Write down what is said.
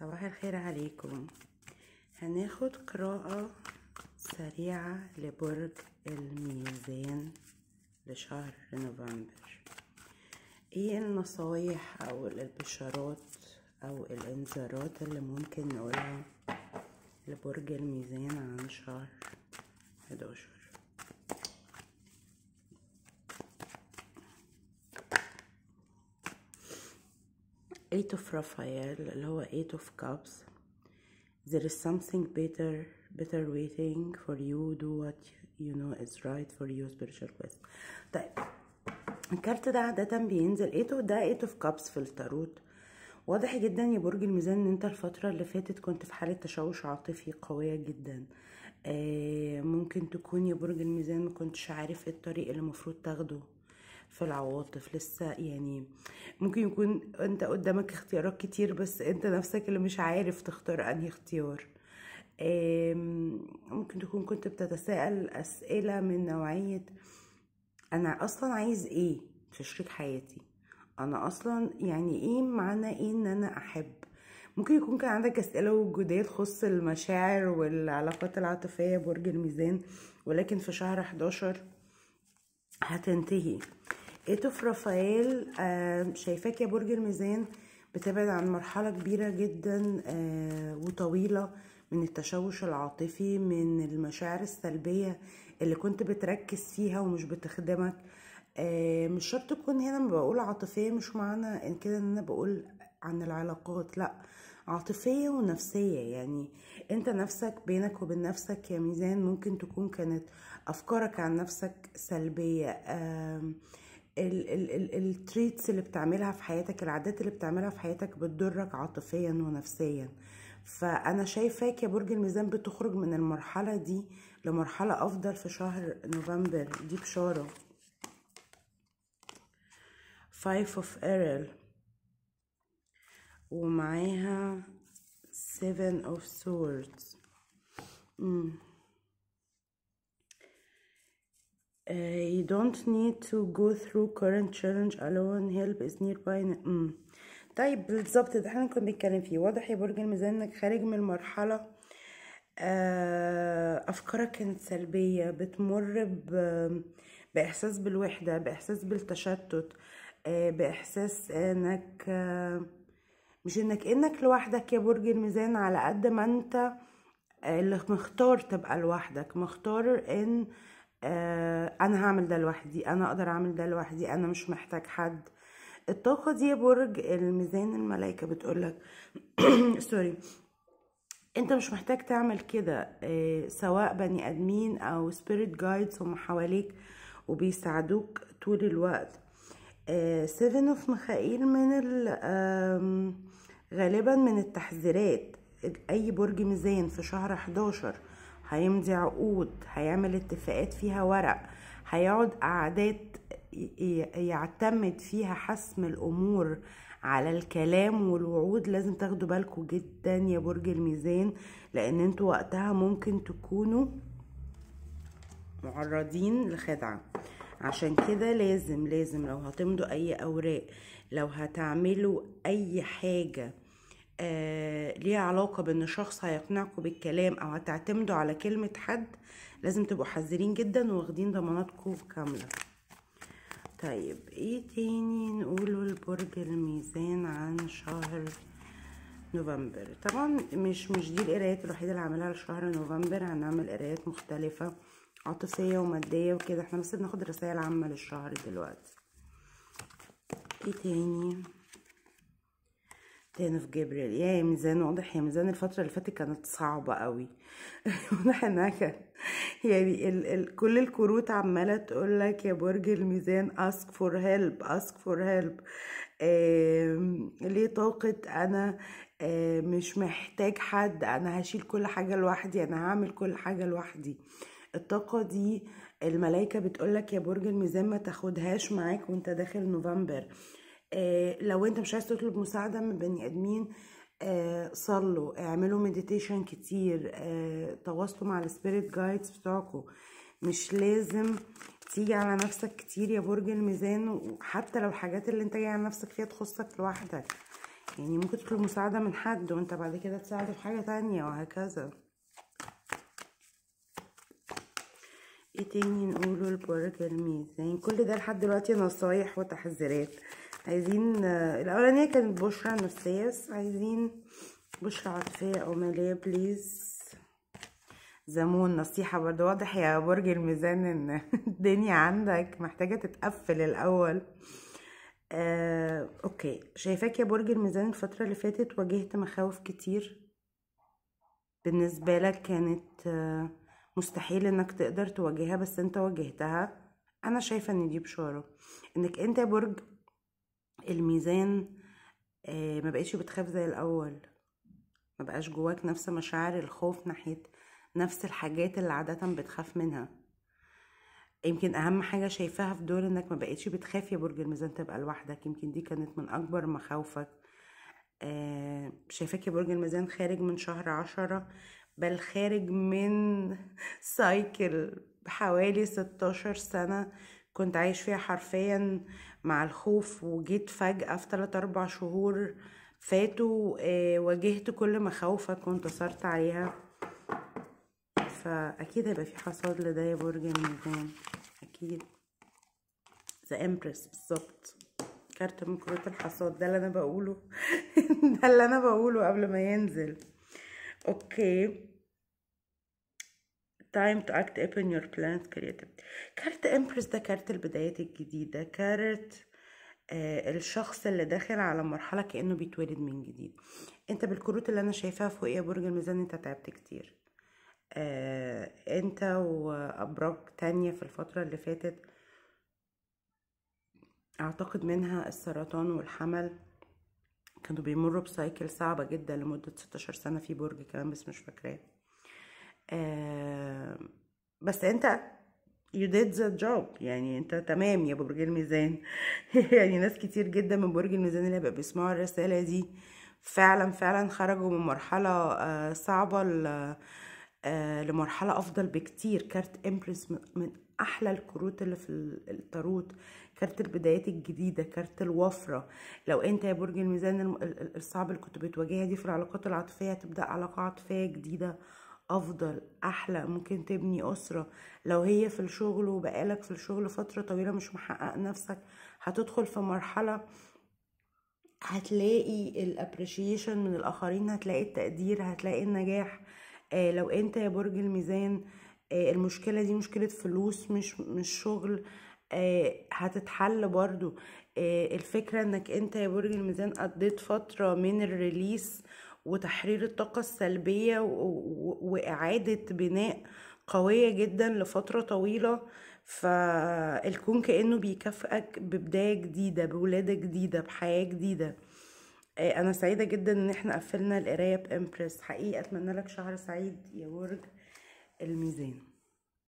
صباح الخير عليكم هناخد قراءة سريعة لبرج الميزان لشهر نوفمبر ايه النصايح او البشارات او الانذارات اللي ممكن نقولها لبرج الميزان عن شهر 11 8 of Raphael اللي هو 8 of cups there is something better better waiting for you do what you know is right for you spiritual quest طيب الكارت ده عادة بينزل ايتو ده ايتو في كابس في التاروت واضح جدا يا برج الميزان ان انت الفترة اللي فاتت كنت في حالة تشوش عاطفي قوية جدا آه ممكن تكون يا برج الميزان ما كنتش عارف إيه الطريق اللي المفروض تاخده في العواطف لسه يعني ممكن يكون انت قدامك اختيارات كتير بس انت نفسك اللي مش عارف تختار انهي اختيار ممكن تكون كنت بتتساءل اسئله من نوعيه انا اصلا عايز ايه في شريك حياتي انا اصلا يعني ايه معنى ايه ان انا احب ممكن يكون كان عندك اسئله وجوديه تخص المشاعر والعلاقات العاطفيه برج الميزان ولكن في شهر 11 هتنتهي لقيته في رافائيل شايفاك يا برج الميزان بتبعد عن مرحلة كبيرة جدا آه، وطويلة من التشوش العاطفي من المشاعر السلبية اللي كنت بتركز فيها ومش بتخدمك مش شرط تكون هنا ما بقول عاطفية مش معنى ان كده ان انا بقول عن العلاقات لا عاطفية ونفسية يعني انت نفسك بينك وبين نفسك يا ميزان ممكن تكون كانت افكارك عن نفسك سلبية آه التريتس اللي بتعملها في حياتك العادات اللي بتعملها في حياتك بتضرك عاطفيا ونفسيا فانا شايفاك يا برج الميزان بتخرج من المرحله دي لمرحله افضل في شهر نوفمبر دي بشاره فايف اوف ايرل ومعاها سيفن اوف سورds uh, you don't need to go through current challenge alone help is nearby mm. طيب بالظبط ده احنا كنا بنتكلم فيه واضح يا برج الميزان انك خارج من مرحله آه، افكارك كانت سلبيه بتمر باحساس بالوحده باحساس بالتشتت آه، باحساس انك آه، مش انك انك لوحدك يا برج الميزان على قد ما انت اللي مختار تبقى لوحدك مختار ان آه انا هعمل ده لوحدي انا اقدر اعمل ده لوحدي انا مش محتاج حد الطاقة دي برج الميزان الملايكة بتقولك سوري انت مش محتاج تعمل كده آه سواء بني ادمين او سبيريت جايدز هم حواليك وبيساعدوك طول الوقت سيفن اوف ميخائيل من غالبا من التحذيرات اي برج ميزان في شهر 11 هيمضي عقود هيعمل اتفاقات فيها ورق هيقعد قعدات يعتمد فيها حسم الامور على الكلام والوعود لازم تاخدوا بالكم جدا يا برج الميزان لان انتوا وقتها ممكن تكونوا معرضين لخدعه عشان كده لازم لازم لو هتمضوا اي اوراق لو هتعملوا اي حاجه آه، ليها علاقة بان شخص هيقنعكم بالكلام او هتعتمدوا على كلمة حد لازم تبقوا حذرين جدا واخدين ضماناتكم كاملة طيب ايه تاني نقوله لبرج الميزان عن شهر نوفمبر طبعا مش مش دي القرايات الوحيده اللي عاملها لشهر نوفمبر هنعمل قرايات مختلفه عاطفيه وماديه وكده احنا بس بناخد رسائل عامه للشهر دلوقتي ايه تاني تاني في جبريل يا ميزان واضح يا ميزان الفترة اللي فاتت كانت صعبة قوي واضح انها كان يعني ال ال كل الكروت عمالة تقول لك يا برج الميزان ask for help ask for help ليه طاقة انا مش محتاج حد انا هشيل كل حاجة لوحدي انا هعمل كل حاجة لوحدي الطاقة دي الملايكة بتقول لك يا برج الميزان ما تاخدهاش معاك وانت داخل نوفمبر آه، لو انت مش عايز تطلب مساعده من بني ادمين آه، صلوا اعملوا مديتيشن كتير آه، تواصلوا مع السبيريت جايدز بتوعكم مش لازم تيجي على نفسك كتير يا برج الميزان وحتى لو الحاجات اللي انت جاي على نفسك فيها تخصك لوحدك يعني ممكن تطلب مساعدة من حد وانت بعد كده تساعده في حاجة تانية وهكذا ايه تاني نقوله لبرج الميزان كل ده لحد دلوقتي نصايح وتحذيرات عايزين الاولانيه كانت بشرة نفسيه عايزين بشرة عاطفيه او ماليه بليز زمون نصيحه برضو واضح يا برج الميزان ان الدنيا عندك محتاجه تتقفل الاول آه، اوكي شايفاك يا برج الميزان الفتره اللي فاتت واجهت مخاوف كتير بالنسبه لك كانت آه، مستحيل انك تقدر تواجهها بس انت واجهتها انا شايفه ان دي بشاره انك انت يا برج الميزان آه، ما بقتش بتخاف زي الاول ما بقاش جواك نفس مشاعر الخوف ناحيه نفس الحاجات اللي عاده بتخاف منها يمكن اهم حاجه شايفاها في دول انك ما بقتش بتخاف يا برج الميزان تبقى لوحدك يمكن دي كانت من اكبر مخاوفك آه، شايفاك يا برج الميزان خارج من شهر عشرة بل خارج من سايكل حوالي 16 سنة كنت عايش فيها حرفيا مع الخوف وجيت فجأة في ثلاثة أربع شهور فاتوا آه، واجهت كل مخاوفك وانتصرت عليها فأكيد هيبقى في حصاد لده يا برج الميزان أكيد ذا امبرس بالظبط كارت من كروت الحصاد ده اللي أنا بقوله ده اللي أنا بقوله قبل ما ينزل أوكي time to act upon your plans creative كارت امبرس ده كارت البدايات الجديدة كارت آه الشخص اللي داخل على مرحلة كأنه بيتولد من جديد انت بالكروت اللي انا شايفاها فوق يا برج الميزان انت تعبت كتير آه انت وابراج تانية في الفترة اللي فاتت اعتقد منها السرطان والحمل كانوا بيمروا بسايكل صعبة جدا لمدة 16 سنة في برج كمان بس مش فاكراه آه بس انت you did the job يعني انت تمام يا برج الميزان يعني ناس كتير جدا من برج الميزان اللي بقى بيسمعوا الرسالة دي فعلا فعلا خرجوا من مرحلة آه صعبة آه لمرحلة أفضل بكتير كارت إمبرس من أحلى الكروت اللي في التاروت كارت البدايات الجديدة كارت الوفرة لو أنت يا برج الميزان الصعب اللي كنت بتواجهها دي في العلاقات العاطفية هتبدأ علاقة عاطفية جديدة افضل احلى ممكن تبني اسره لو هي في الشغل وبقالك في الشغل فتره طويله مش محقق نفسك هتدخل في مرحله هتلاقي الابريشيشن من الاخرين هتلاقي التقدير هتلاقي النجاح آه لو انت يا برج الميزان آه المشكله دي مشكله فلوس مش مش شغل آه هتتحل برضو آه الفكره انك انت يا برج الميزان قضيت فتره من الريليس وتحرير الطاقة السلبية وإعادة بناء قوية جدا لفترة طويلة فالكون كأنه بيكافئك ببداية جديدة بولادة جديدة بحياة جديدة آه، أنا سعيدة جدا إن احنا قفلنا القراية بإمبريس حقيقي أتمنى لك شهر سعيد يا برج الميزان